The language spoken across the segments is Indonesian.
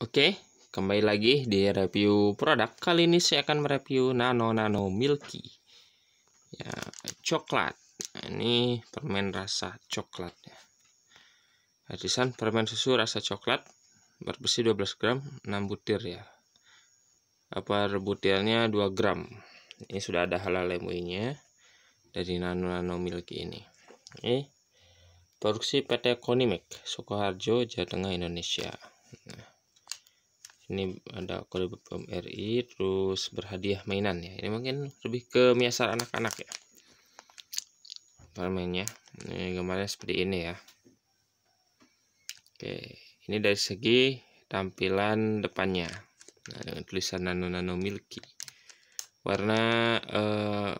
Oke, kembali lagi di review produk. Kali ini saya akan mereview Nano Nano Milky. Ya, coklat. Nah, ini permen rasa coklat ya. Hadisan permen susu rasa coklat berbesi 12 gram, 6 butir ya. Apa rebutilnya 2 gram. Ini sudah ada halal MUI-nya dari Nano Nano Milky ini. Oke. Produksi PT Konimek, Sukoharjo, Jawa Tengah, Indonesia. Nah ini ada kode BPOM RI terus berhadiah mainan ya ini mungkin lebih ke miasar anak-anak ya permennya ini gambarnya seperti ini ya oke ini dari segi tampilan depannya nah, dengan tulisan nano nano milky warna eh,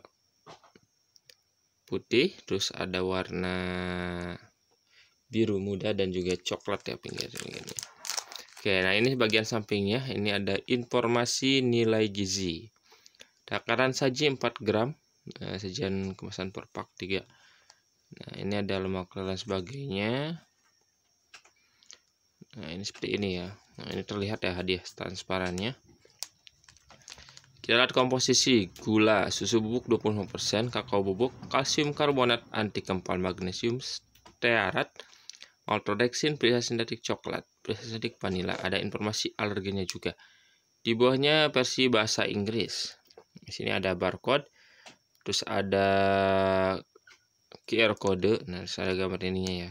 putih terus ada warna biru muda dan juga coklat ya pinggir pinggirnya Oke, nah ini bagian sampingnya. Ini ada informasi nilai gizi. Takaran saji 4 gram, eh, sajian kemasan per pak 3. Nah, ini ada lemak dan sebagainya. Nah, ini seperti ini ya. Nah, ini terlihat ya hadiah transparannya. Kita lihat komposisi gula, susu bubuk 25%, kakao bubuk, kalsium karbonat anti kempal magnesium, stearat, maltodextrin, perisa sintetik coklat spesifik vanilla. Ada informasi alerginya juga. Di bawahnya versi bahasa Inggris. Di sini ada barcode, terus ada QR code. Nah, saya ada gambar ininya ya.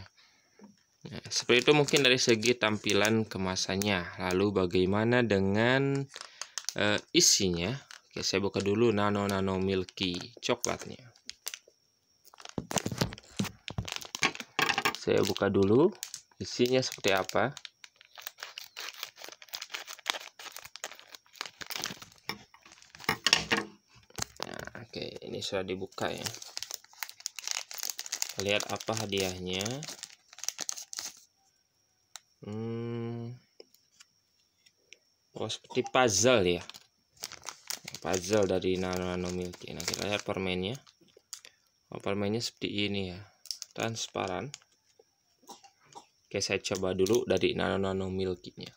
Nah, seperti itu mungkin dari segi tampilan kemasannya. Lalu bagaimana dengan uh, isinya? Oke, saya buka dulu Nano Nano Milky coklatnya. Saya buka dulu isinya seperti apa. oke ini sudah dibuka ya lihat apa hadiahnya hmm oh seperti puzzle ya puzzle dari nano nano milky nah kita lihat permennya oh, permennya seperti ini ya transparan oke saya coba dulu dari nano nano milky nya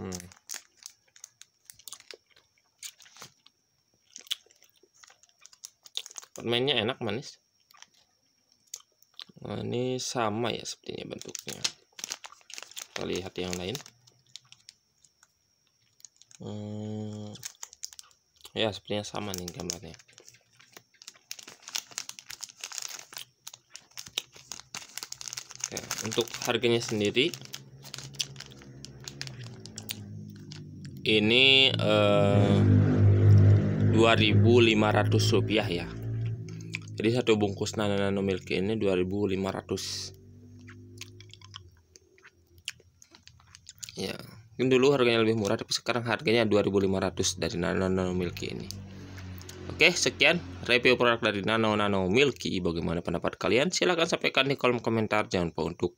hmm permennya enak manis nah, ini sama ya sepertinya bentuknya kita lihat yang lain hmm, ya sepertinya sama nih gambarnya Oke, untuk harganya sendiri ini eh, 2.500 rupiah ya jadi satu bungkus nano nano milk ini 2500 ya mungkin dulu harganya lebih murah tapi sekarang harganya 2500 dari nano nano milk ini Oke, sekian review produk dari Nano Nano Milky. Bagaimana pendapat kalian? Silahkan sampaikan di kolom komentar. Jangan lupa untuk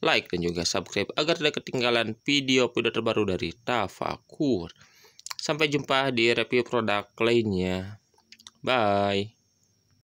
like dan juga subscribe agar tidak ketinggalan video-video terbaru dari Tafakur. Sampai jumpa di review produk lainnya. Bye.